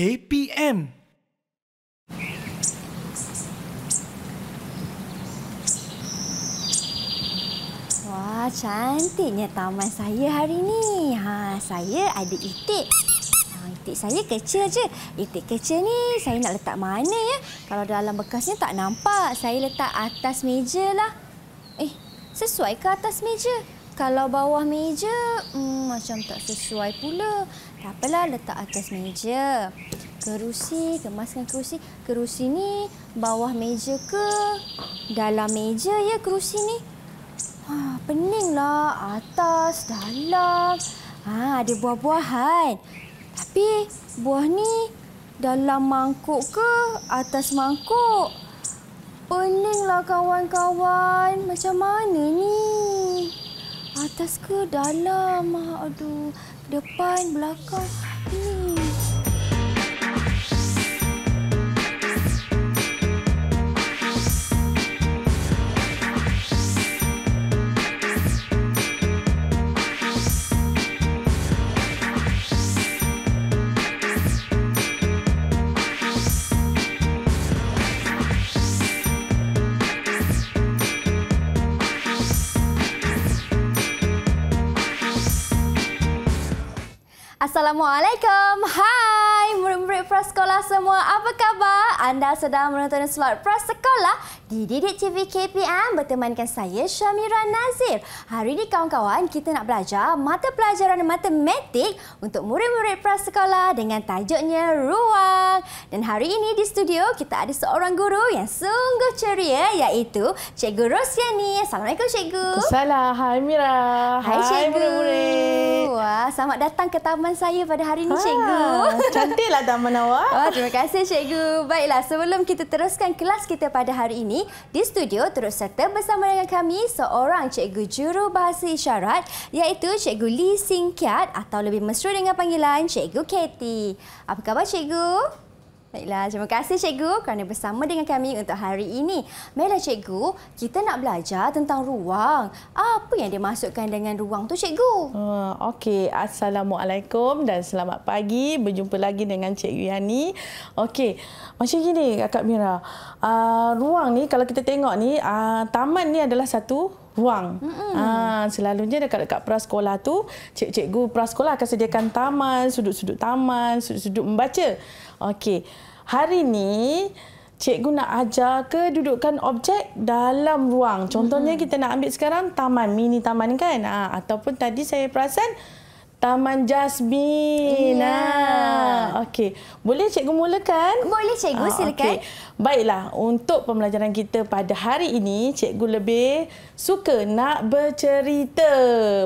KPM. Wah, cantiknya taman saya hari ini. Ha, saya ada itik. Ha, itik saya kecil je. Itik kecil ni saya nak letak mana ya? Kalau dalam bekasnya tak nampak, saya letak atas meja lah. Eh, sesuai ke atas meja? Kalau bawah meja, hmm, macam tak sesuai pula. Tak Kapalah letak atas meja. Kerusi, kemaskan kerusi. Kerusi ni bawah meja ke? Dalam meja ya kerusi ni? Ha, peninglah atas, dalam. Ha, ada buah-buahan. Tapi buah ni dalam mangkuk ke atas mangkuk? Peninglah kawan-kawan. Macam mana ni? Atas ke dalam? Ah, aduh, depan, belakang. Hmm. Assalamualaikum. Ha prasekolah semua. Apa khabar? Anda sedang menonton slot prasekolah di Didik TV KPM bertemankan saya Syamira Nazir. Hari ini kawan-kawan kita nak belajar mata pelajaran matematik untuk murid-murid prasekolah dengan tajuknya Ruang. Dan hari ini di studio kita ada seorang guru yang sungguh ceria iaitu Cikgu Rosyani. Assalamualaikum Cikgu. Salam. Hai Mira. Hai, Hai Cikgu. Murid-murid. Wah, selamat datang ke taman saya pada hari ini ha, Cikgu. Cantiklah taman awak awak. Oh, terima kasih Cikgu. Baiklah, sebelum kita teruskan kelas kita pada hari ini, di studio terus serta bersama dengan kami seorang Cikgu Juru Bahasa Isyarat iaitu Cikgu Lee Sing Kiat atau lebih mesra dengan panggilan Cikgu Katie. Apa khabar Cikgu? Baiklah, terima kasih cikgu kerana bersama dengan kami untuk hari ini. Baiklah cikgu, kita nak belajar tentang ruang. Apa yang dimasukkan dengan ruang tu cikgu? Uh, Okey, Assalamualaikum dan selamat pagi. Berjumpa lagi dengan cikgu Yani. Okey, macam gini Kakak Mira. Uh, ruang ni kalau kita tengok ni, uh, taman ni adalah satu ruang. Ha, selalunya dekat-dekat prasekolah tu, cikgu prasekolah akan sediakan taman, sudut-sudut taman, sudut-sudut membaca. Okey. Hari ini cikgu nak ajar kedudukan objek dalam ruang. Contohnya kita nak ambil sekarang taman, mini taman kan? Ha, ataupun tadi saya perasan Taman Jasmine. Ya. Ah, okey. Boleh cikgu mulakan? Boleh cikgu, ah, silakan. Okay. Baiklah, untuk pembelajaran kita pada hari ini, cikgu lebih suka nak bercerita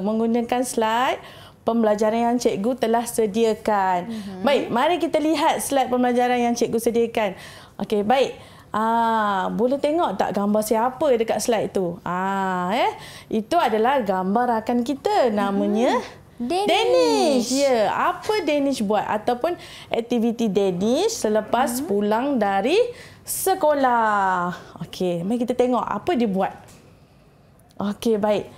menggunakan slide pembelajaran yang cikgu telah sediakan. Uh mhm. -huh. Baik, mari kita lihat slide pembelajaran yang cikgu sediakan. Okey, baik. Ah, boleh tengok tak gambar siapa dekat slide tu? Ah, eh. Itu adalah gambar rakan kita namanya uh mhm. -huh. Danish. Danish. Ya, yeah. apa Danish buat ataupun aktiviti Danish selepas hmm. pulang dari sekolah. Okey, mari kita tengok apa dia buat. Okey, baik.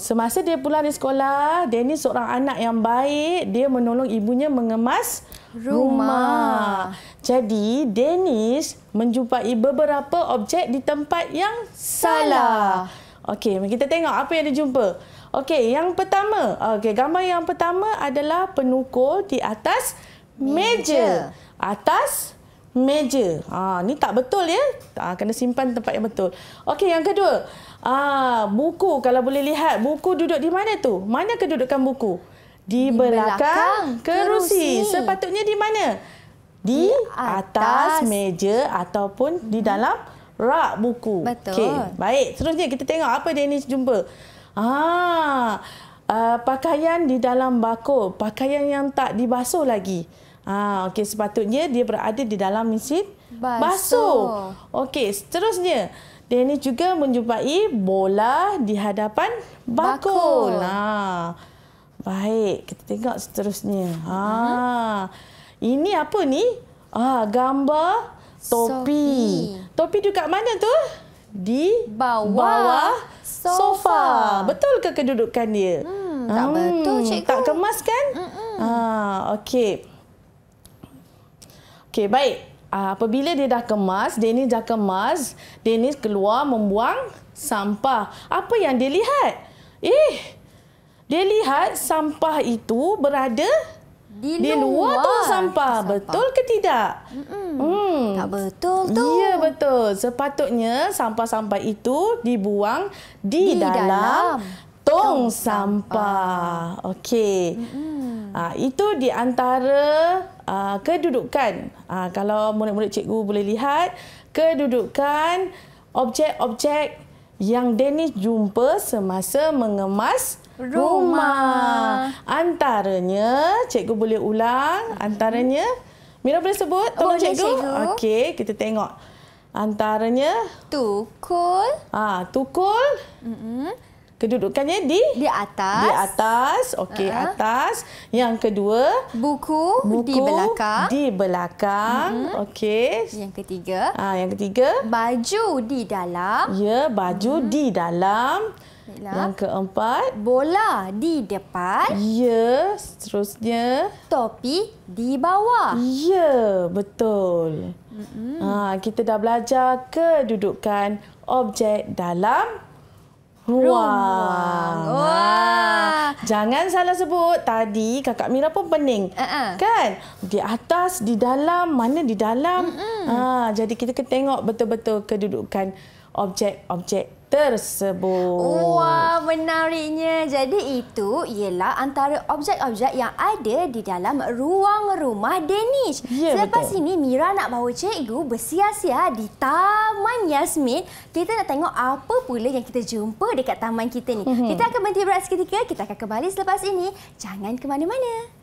Semasa dia pulang dari sekolah, Danny seorang anak yang baik. Dia menolong ibunya mengemas rumah. rumah. Jadi, Dennis menjumpai beberapa objek di tempat yang salah. salah. Okey, kita tengok apa yang dia jumpa. Okey, yang pertama. Okey, gambar yang pertama adalah penukul di atas meja. meja. Atas meja. Ha, ni tak betul ya. Ha, kena simpan tempat yang betul. Okey, yang kedua. Ha, buku kalau boleh lihat buku duduk di mana tu? Mana kedudukan buku? Di, di belakang, belakang kerusi. kerusi. Sepatutnya di mana? Di, di atas meja ataupun hmm. di mhm. dalam rak buku. Betul. Okey, baik. Seterusnya kita tengok apa dia ni jumpa. Ah, uh, pakaian di dalam bakul, pakaian yang tak dibasuh lagi. Ah, okey sepatutnya dia berada di dalam mesin basuh. basuh. Okey, seterusnya Dennis juga menjumpai bola di hadapan bakul. Nah. Baik, kita tengok seterusnya. Ha. Ini apa ni? Ah, gambar topi. Sophie. Topi dekat mana tu? Di bawah. bawah sofa. sofa. Betul ke kedudukan dia? Hmm, tak hmm, betul cikgu. Tak kemas kan? Ah, okey. Okey, baik. Ah, apabila dia dah kemas, Dennis dah kemas, Dennis keluar membuang sampah. Apa yang dia lihat? Eh, dia lihat sampah itu berada di luar, di luar tong sampah. sampah. Betul ke tidak? Mm -mm banyak betul tu. Ya betul. Sepatutnya sampah-sampah itu dibuang di, di dalam, dalam tong sampah. sampah. Okey. Mm-hmm. Ha, itu di antara uh, kedudukan. Uh, kalau murid-murid cikgu boleh lihat kedudukan objek-objek yang Dennis jumpa semasa mengemas rumah. rumah. Antaranya, cikgu boleh ulang, antaranya mm-hmm. Mira boleh sebut oh, tolong oh, cikgu? cikgu. Okey, kita tengok. Antaranya tukul. Ah, ha, tukul. Mm-hmm. Kedudukannya di di atas. Di atas. Okey, uh-huh. atas. Yang kedua, buku, buku di belakang. Di belakang. Mm-hmm. Okey. Yang ketiga. Ah, ha, yang ketiga, baju di dalam. Ya, baju mm-hmm. di dalam ialah yang keempat bola di depan ya seterusnya topi di bawah ya betul mm-hmm. ha kita dah belajar kedudukan objek dalam ruang Wah. Wah. jangan salah sebut tadi kakak Mira pun pening uh-uh. kan di atas di dalam mana di dalam mm-hmm. ha jadi kita kena tengok betul-betul kedudukan objek-objek tersebut. Wah, menariknya. Jadi itu ialah antara objek-objek yang ada di dalam ruang rumah Danish. Ya, Selepas betul. ini Mira nak bawa cikgu bersiar-siar di Taman Yasmin. Kita nak tengok apa pula yang kita jumpa dekat taman kita ni. Mhm. Kita akan berhenti berat seketika. Kita akan kembali selepas ini. Jangan ke mana-mana.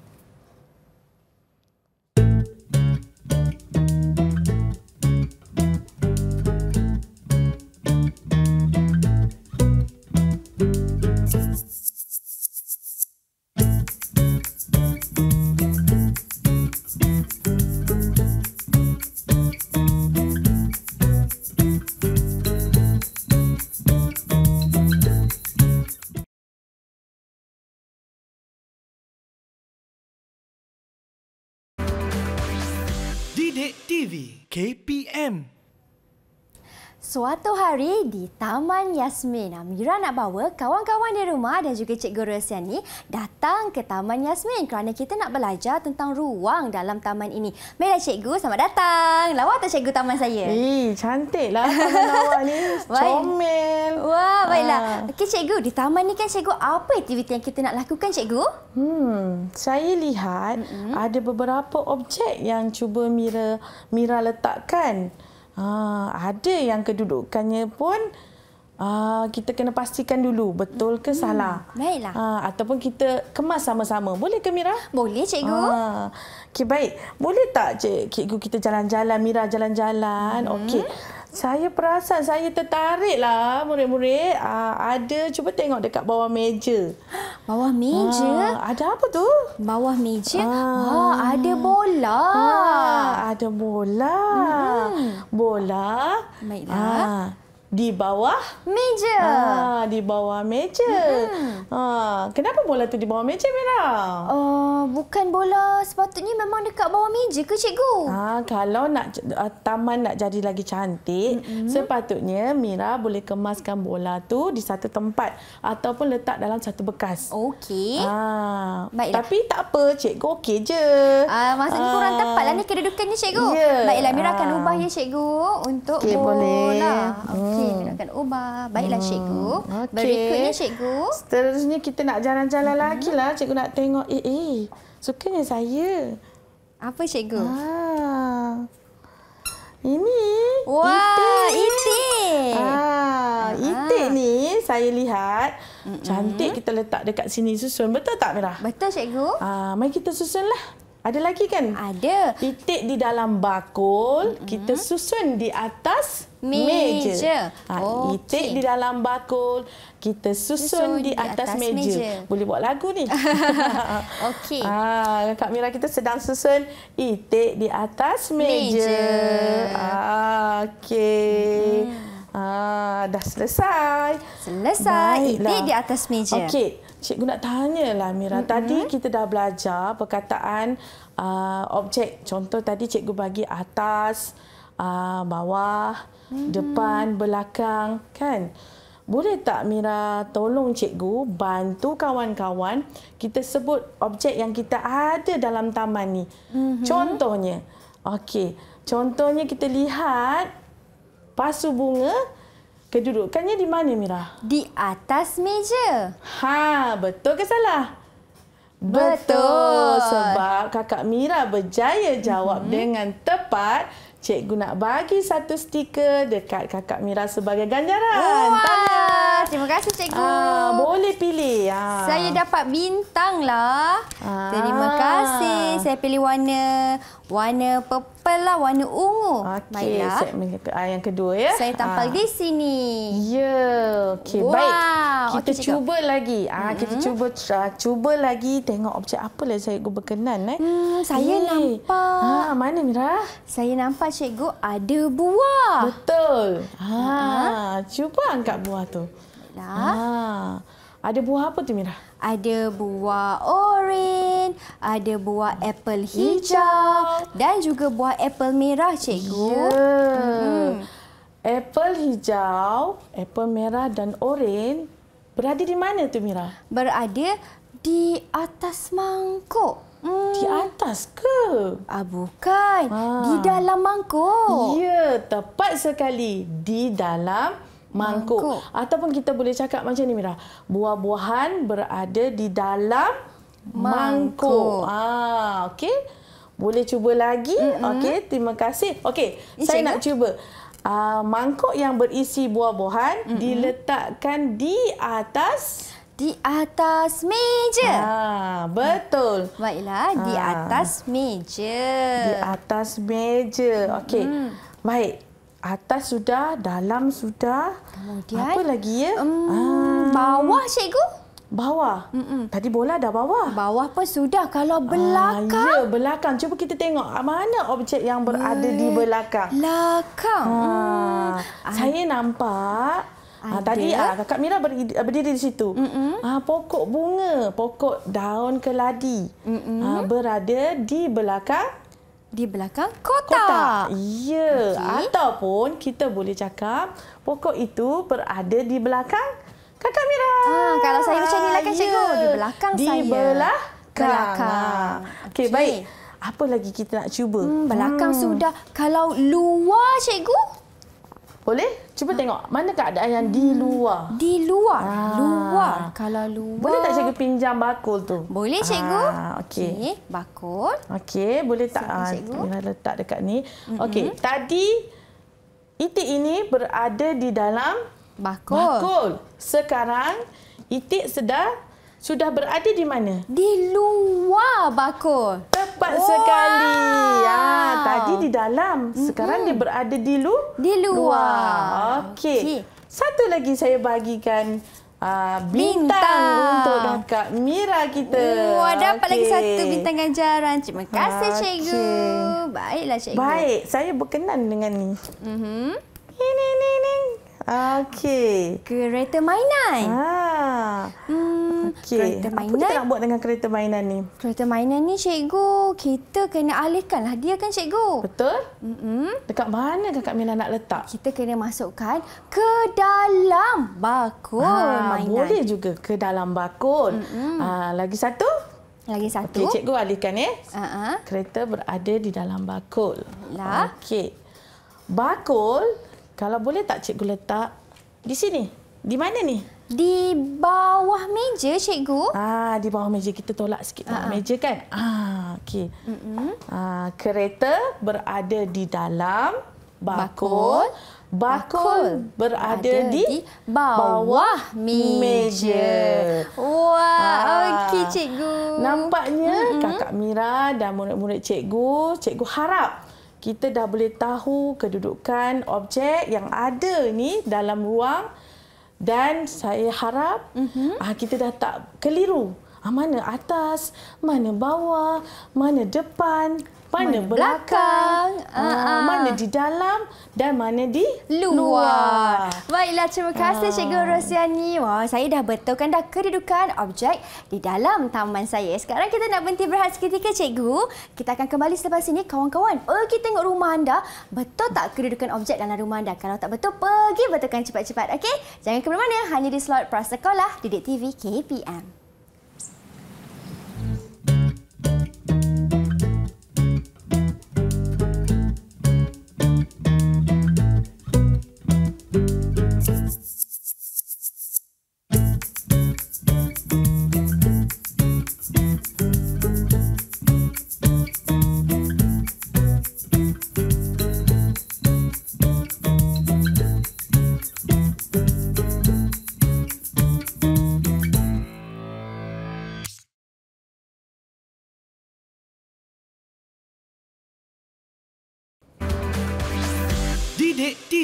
KPM Suatu hari di Taman Yasmin, Amira nak bawa kawan-kawan di rumah dan juga Cikgu Rosyani datang ke Taman Yasmin kerana kita nak belajar tentang ruang dalam taman ini. Baiklah Cikgu, selamat datang. Lawa tak Cikgu taman saya? Eh, cantiklah taman lawa ni. Comel. Wah, baiklah. Ha. Okey Cikgu, di taman ni kan Cikgu, apa aktiviti yang kita nak lakukan Cikgu? Hmm, saya lihat mm-hmm. ada beberapa objek yang cuba Mira Mira letakkan. Ah, ada yang kedudukannya pun ah, kita kena pastikan dulu betul ke hmm. salah. Baiklah. Ah, ataupun kita kemas sama-sama. Boleh ke Mira? Boleh cikgu. Ah. Okey baik. Boleh tak cik, cikgu kita jalan-jalan, Mira jalan-jalan? Hmm. Okey saya perasan saya tertarik lah murid-murid uh, ada cuba tengok dekat bawah meja bawah meja uh, ada apa tu bawah meja uh, wah ah, ada bola uh, ada bola hmm. bola baiklah uh di bawah meja. Ah, di bawah meja. Mm-hmm. Ah, kenapa bola tu di bawah meja, Mira? Oh, bukan bola. Sepatutnya memang dekat bawah meja ke, cikgu? Ah, kalau nak uh, taman nak jadi lagi cantik, mm-hmm. sepatutnya Mira boleh kemaskan bola tu di satu tempat ataupun letak dalam satu bekas. Okey. Ah, Baiklah. tapi tak apa, cikgu okey je. Ah, masa maksudnya ah. kurang tepatlah ni kedudukannya, cikgu. Yeah. Baiklah, Mira ah. akan ubah ya, cikgu untuk okay, bola. Boleh. Okay. Hmm minumkan hmm. ubah, Baiklah hmm. cikgu. Okay. Berikutnya cikgu. Seterusnya kita nak jalan-jalan hmm. lagi lah. Cikgu nak tengok eh eh. Sukanya saya. Apa cikgu? Ah. Ini. Wah, itik. itik. Ah, ah. itik ah. ni saya lihat mm -mm. cantik kita letak dekat sini susun. Betul tak Mira? Betul cikgu. Ah, mari kita susunlah. Ada lagi kan? Ada. Titik di dalam bakul, mm -hmm. kita susun di atas meja. meja. Ha, okay. Titik di dalam bakul, kita susun, susun di, di atas, atas meja. meja. Boleh buat lagu ni. Okey. Ha, Kak Mira, kita sedang susun titik di atas meja. meja. Ha, Okey. Mm -hmm. Ah, dah selesai. Selesai. Itik di atas meja. Okey. Cikgu nak tanya lah, Mira. Tadi mm -hmm. kita dah belajar perkataan uh, objek. Contoh tadi cikgu bagi atas, uh, bawah, mm -hmm. depan, belakang, kan? Boleh tak Mira tolong cikgu bantu kawan-kawan kita sebut objek yang kita ada dalam taman ni. Mm -hmm. Contohnya. Okey. Contohnya kita lihat pasu bunga kedudukannya di mana Mira? Di atas meja. Ha, betul ke salah? Betul. betul. Sebab kakak Mira berjaya jawab mm-hmm. dengan tepat cikgu nak bagi satu stiker dekat kakak Mira sebagai ganjaran. Oh, wah. Terima kasih cikgu. Ah, boleh pilih. Ah. Saya dapat bintang lah. Ah. Terima kasih. Saya pilih warna warna purple lah, warna ungu. Okey, saya ah, yang kedua ya. Saya tampal ah. di sini. Ya. Yeah. Okey, wow. baik. Kita okay, cuba cikgu. lagi. Ah, mm -hmm. kita cuba uh, cuba lagi tengok objek apa lah saya berkenan eh. Hmm, saya eh. nampak. ah, mana Mira? Saya nampak cikgu ada buah. Betul. Ha, ha. cuba angkat buah tu. Baiklah. Ya. Ha. Ada buah apa tu Mira? Ada buah oren, ada buah apple hijau, hijau dan juga buah apple merah cikgu. Yeah. Hmm. Apple hijau, apple merah dan oren berada di mana tu Mira? Berada di atas mangkuk. Hmm. Di atas ke? Ah, bukan. Ah. Di dalam mangkuk. Ya, tepat sekali. Di dalam mangkuk. mangkuk. Ataupun kita boleh cakap macam ni, Mira. Buah-buahan berada di dalam mangkuk. mangkuk. Ah, okey. Boleh cuba lagi? Mm -hmm. Okey, terima kasih. Okey, saya nak ya. cuba. Ah, mangkuk yang berisi buah-buahan mm -hmm. diletakkan di atas di atas meja. Ha, betul. Baiklah, ha. di atas meja. Di atas meja. Okey. Hmm. Baik. Atas sudah, dalam sudah. Kemudian apa lagi ya? Hmm, hmm. Bawah, cikgu? Bawah. Hmm, hmm. Tadi bola dah bawah. Bawah pun sudah. Kalau belakang? Ha, ya, belakang. Cuba kita tengok mana objek yang berada Be di belakang. Belakang. Ha. Hmm. Saya nampak Ah, Ada. Tadi ah, kakak Mira berdiri di situ. Mm-hmm. Ah, pokok bunga, pokok daun keladi mm-hmm. ah, berada di belakang di belakang kota. kotak. Ya, okay. ataupun kita boleh cakap pokok itu berada di belakang kakak Mira. Ah, kalau saya macam ni lah kan ah, cikgu, ya. di belakang di saya. Di belakang. belakang. Okey, okay. baik. Apa lagi kita nak cuba? Hmm, belakang hmm. sudah. Kalau luar cikgu? Boleh? Cuba ha. tengok mana keadaan yang di hmm. luar. Di luar. Ha. Luar. Kalau luar. Boleh tak cikgu pinjam bakul tu? Boleh ah, cikgu. Ha. Okey. Okay. Bakul. Okey, boleh tak ah, kita letak dekat ni? Mm-hmm. Okey, tadi itik ini berada di dalam bakul. Bakul. Sekarang itik sedar sudah berada di mana? Di luar bakul cepat wow. sekali. Ya, tadi di dalam, sekarang mm -hmm. dia berada di lu di luar. Okey. Okay. Satu lagi saya bagikan uh, bintang, bintang untuk Kak Mira kita. Wah, dapat okay. lagi satu bintang ganjaran. Terima kasih okay. cikgu. Baiklah cikgu. Baik, saya berkenan dengan ni. Mhm. Mm ni ni ni ni. Ah, okey. Kereta mainan. Ah. Hmm. Okey. Kereta mainan. Apa kita nak buat dengan kereta mainan ni? Kereta mainan ni cikgu, kita kena alihkanlah dia kan cikgu. Betul? Hmm. Dekat mana Kakak Mina nak letak? Kita kena masukkan ke dalam bakul ha, mainan. Boleh juga ke dalam bakul. Mm-mm. Ah, lagi satu? Lagi satu. Okey, cikgu alihkan ya. Eh. Uh-huh. Kereta berada di dalam bakul. Lah. Okey. Bakul kalau boleh tak cikgu letak di sini? Di mana ni? Di bawah meja cikgu. Ah, di bawah meja kita tolak sikit bawah ah, ah. meja kan? Ah, okey. Ah, kereta berada di dalam bakul. Bakul berada di, di bawah, bawah meja. meja. Wah, ah. okey cikgu. Nampaknya mm -hmm. kakak Mira dan murid-murid cikgu, cikgu harap kita dah boleh tahu kedudukan objek yang ada ni dalam ruang dan saya harap uh-huh. kita dah tak keliru ah, mana atas, mana bawah, mana depan mana belakang, belakang uh, mana di dalam dan mana di luar. luar. Baiklah, terima kasih uh. Cikgu Rosiani. Wah, saya dah betulkan dah kedudukan objek di dalam taman saya. Sekarang kita nak berhenti berehat seketika, Cikgu. Kita akan kembali selepas ini, kawan-kawan. Oh, kita tengok rumah anda. Betul tak kedudukan objek dalam rumah anda? Kalau tak betul, pergi betulkan cepat-cepat. Okay? Jangan ke mana-mana. Hanya di slot Prasekolah, Didik TV KPM.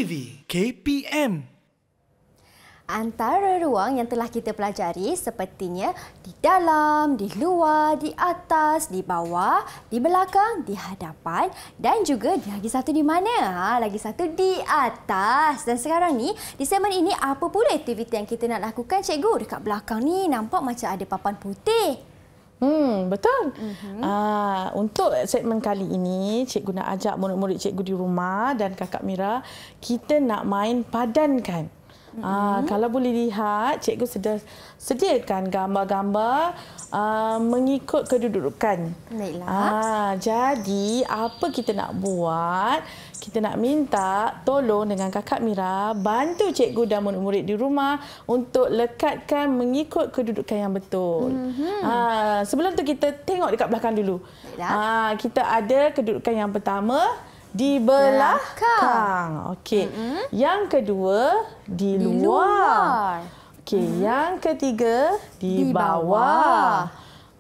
TV KPM. Antara ruang yang telah kita pelajari sepertinya di dalam, di luar, di atas, di bawah, di belakang, di hadapan dan juga lagi satu di mana? Ha, lagi satu di atas. Dan sekarang ni, di segmen ini apa pula aktiviti yang kita nak lakukan cikgu? Dekat belakang ni nampak macam ada papan putih. Hmm, betul. Mm-hmm. Uh, untuk segmen kali ini, cikgu nak ajak murid-murid cikgu di rumah dan kakak Mira, kita nak main padankan. Mm-hmm. Uh, kalau boleh lihat, cikgu sudah sediakan gambar-gambar uh, mengikut kedudukan. Uh, jadi, apa kita nak buat? kita nak minta tolong dengan kakak Mira bantu cikgu dan murid-murid di rumah untuk lekatkan mengikut kedudukan yang betul. Mm-hmm. Ha, sebelum tu kita tengok dekat belakang dulu. Ha, kita ada kedudukan yang pertama di belakang. Okey. Mm-hmm. Yang kedua di, di luar. luar. Okey, mm-hmm. yang ketiga di, di bawah. bawah.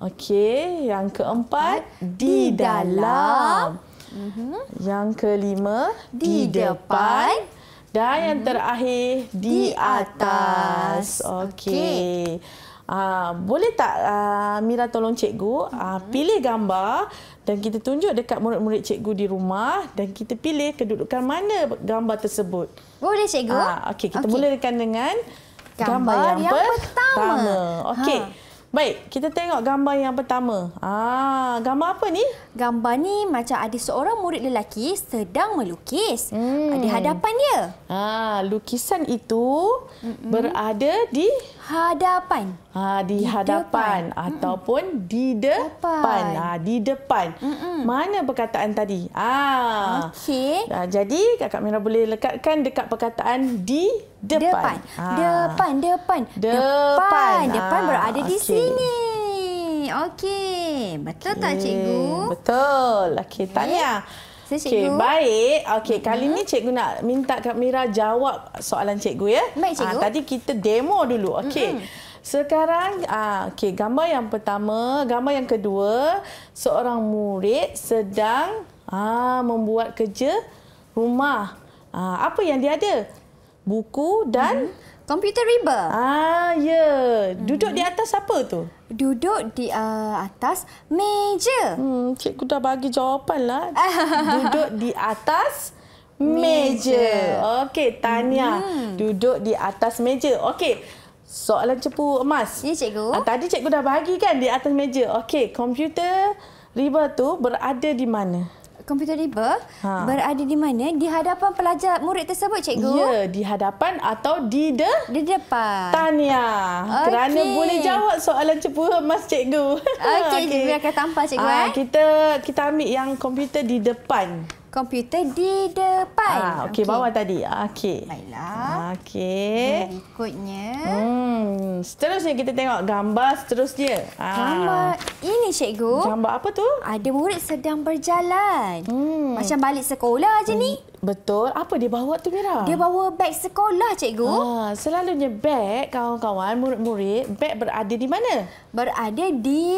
Okey, yang keempat di, di dalam. dalam. -hmm. Yang kelima di, di depan. depan. Dan hmm. yang mhm. terakhir di, di atas. atas. Okey. Okay. Uh, ah, boleh tak uh, Mira tolong cikgu hmm. uh, pilih gambar dan kita tunjuk dekat murid-murid cikgu di rumah dan kita pilih kedudukan mana gambar tersebut. Boleh cikgu. Uh, Okey, kita okay. mulakan dengan gambar, gambar yang, yang pertama. pertama. Okey. Ha. Baik, kita tengok gambar yang pertama. Ah, gambar apa ni? Gambar ni macam ada seorang murid lelaki sedang melukis hmm. di hadapan dia. Ah, lukisan itu hmm. berada di hadapan. Ah, di, di hadapan depan. ataupun hmm. di depan. Ah, di depan. Hmm. Mana perkataan tadi? Ah. Okey. Ah, jadi Kakak Mira boleh lekatkan dekat perkataan di depan. Depan, ah. depan, depan. Depan, depan, depan ah. berada di okay. sini sini. Okey. Betul okay. tak cikgu? Betul. Okey, tanya. Ya. Okay. Cikgu. Okay, baik. Okey, kali mm-hmm. ni cikgu nak minta Kak Mira jawab soalan cikgu ya. Baik, cikgu. Ha, tadi kita demo dulu. Okey. Sekarang ah okey, gambar yang pertama, gambar yang kedua, seorang murid sedang ah membuat kerja rumah. Ah apa yang dia ada? Buku dan hmm Komputer riba. Ah, ya. Yeah. Duduk hmm. di mm-hmm. atas apa tu? Duduk di uh, atas meja. Hmm, cikgu dah bagi lah. Duduk di atas meja. meja. Okey, tanya. Hmm. Duduk di atas meja. Okey. Soalan cepu emas. Ya, cikgu. Ah, tadi cikgu dah bagi kan di atas meja. Okey, komputer riba tu berada di mana? komputer riba ha. berada di mana? Di hadapan pelajar murid tersebut, cikgu? Ya, di hadapan atau di de? Di depan. Tanya. Okay. Kerana boleh jawab soalan cepu emas cikgu. Okey, okay. biarkan tanpa cikgu. Ha, eh. Kita kita ambil yang komputer di depan komputer di depan. Ah, okey, okay. bawah tadi. Ah, okey. Baiklah. Ah, okey. Berikutnya. Hmm, seterusnya kita tengok gambar seterusnya. Ah. Gambar ini cikgu. Gambar apa tu? Ada murid sedang berjalan. Hmm. Macam balik sekolah aje hmm. ni. Betul. Apa dia bawa tu Mira? Dia bawa beg sekolah cikgu. Ah, selalunya beg kawan-kawan murid-murid, beg berada di mana? Berada di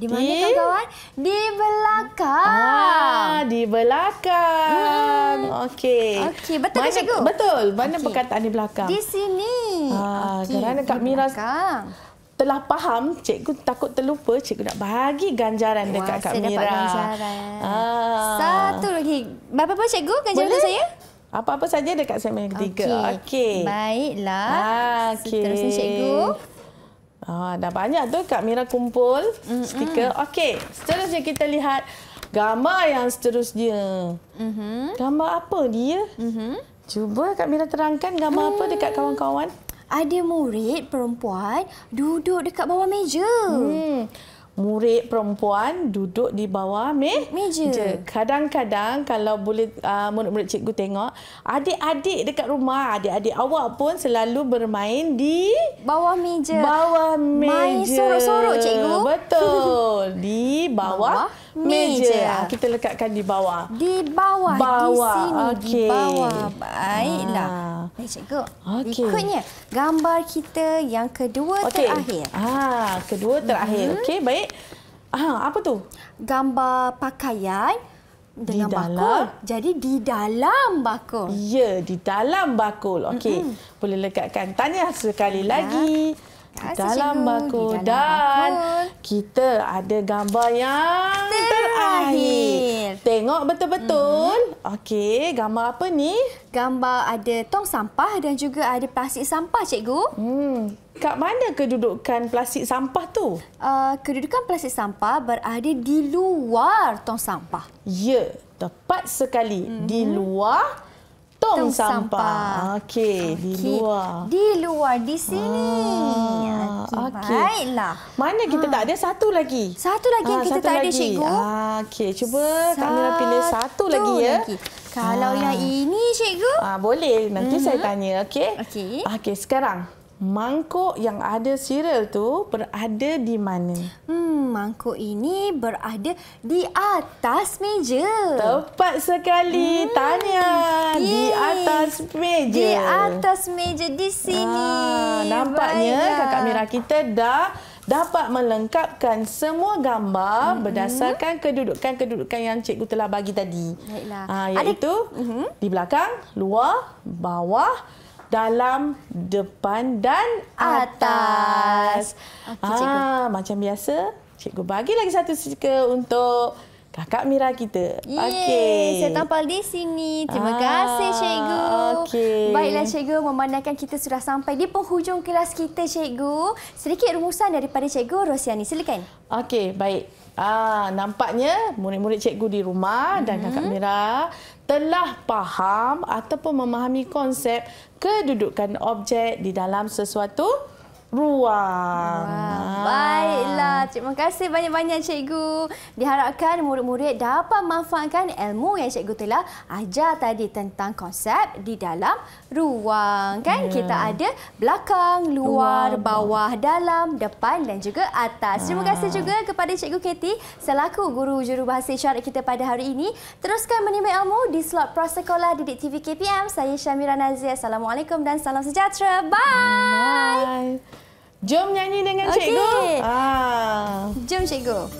di mana kawan-kawan? Di belakang. Ah, di belakang. Hmm. Okey. Okey, betul mana, cikgu? Betul. Mana okay. perkataan di belakang? Di sini. Ah, okay. kerana Kak Mira telah faham, cikgu takut terlupa, cikgu nak bagi ganjaran Wah, ya, dekat Kak Mira. Ah. Satu lagi. Berapa-apa cikgu ganjaran Boleh? saya? Apa-apa saja dekat segmen yang ketiga. Okey. Okay. Baiklah. Ah, okay. Seterusnya cikgu. Ah, dah banyak tu Kak Mira kumpul mm -hmm. stiker. Okey, seterusnya kita lihat gambar yang seterusnya. Mm -hmm. Gambar apa dia? Mm -hmm. Cuba Kak Mira terangkan gambar mm. apa dekat hmm. kawan-kawan. Ada murid perempuan duduk dekat bawah meja. Hmm murid perempuan duduk di bawah me- meja. Kadang-kadang kalau boleh uh, murid-murid cikgu tengok, adik-adik dekat rumah, adik-adik awak pun selalu bermain di bawah meja. Bawah meja. Main sorok-sorok cikgu. Betul. Di bawah, bawah meja. meja. Ha, kita lekatkan di bawah. Di bawah. bawah. Di sini okay. di bawah. Baiklah. Ha. Baik cikgu. Okay. Ikutnya gambar kita yang kedua okay. terakhir. Ah, kedua terakhir. Mm -hmm. Okey, baik. Ah, apa tu? Gambar pakaian dengan di dalam. bakul. Jadi di dalam bakul. Ya, di dalam bakul. Okey. Mm -hmm. Boleh lekatkan. Tanya sekali ya. lagi dalam bakul dan, dan kita ada gambar yang terakhir. Tengok betul-betul. -hmm. Okey, gambar apa ni? Gambar ada tong sampah dan juga ada plastik sampah, cikgu. Hmm. Kak mana kedudukan plastik sampah tu? Uh, kedudukan plastik sampah berada di luar tong sampah. Ya, tepat sekali. -hmm. Di mhm. luar tong sampah. sampah. Okey, okay. di luar. Di luar, di sini. Ah, okay. Okay. Baiklah. Mana kita ah. tak ada satu lagi? Satu lagi ah, yang kita tak lagi. ada, Cikgu. Ah, Okey, cuba Kami Mira pilih satu lagi. ya. Lagi. Kalau ah. yang ini, Cikgu. Ah, boleh, nanti mm -hmm. saya mhm. tanya. Okey, Okey. Ah, okey sekarang mangkuk yang ada Cyril tu berada di mana? Hmm, mangkuk ini berada di atas meja. Tepat sekali. Hmm. Tanya. Yes. Di atas meja. Di atas meja di sini. Ah, nampaknya Baiklah. kakak Mira kita dah dapat melengkapkan semua gambar mm -hmm. berdasarkan kedudukan-kedudukan yang cikgu telah bagi tadi. Baiklah. Ah, iaitu Adik. Mm-hmm. di belakang, luar, bawah, dalam, depan dan atas. Okay, ah, macam biasa, cikgu bagi lagi satu stiker untuk kakak Mira kita. Okey, saya tampal di sini. Terima ah, kasih cikgu. Okey. Baiklah cikgu, memandangkan kita sudah sampai di penghujung kelas kita cikgu. Sedikit rumusan daripada cikgu Rosiani, silakan. Okey, baik. Ah, nampaknya murid-murid cikgu di rumah dan hmm. kakak Mira telah faham ataupun memahami konsep kedudukan objek di dalam sesuatu ruang. Wow. Baiklah, terima kasih banyak-banyak cikgu. Diharapkan murid-murid dapat manfaatkan ilmu yang cikgu telah ajar tadi tentang konsep di dalam ruang. Kan yeah. kita ada belakang, luar, luar bawah, dalam, depan dan juga atas. Terima ya. kasih juga kepada cikgu Katie selaku guru jurubahasa isyarat kita pada hari ini. Teruskan menimba ilmu di slot prasekolah di TV KPM. Saya Syamira Nazir. Assalamualaikum dan salam sejahtera. Bye. Bye. Jom nyanyi dengan okay. cikgu. Ah. Jom cikgu.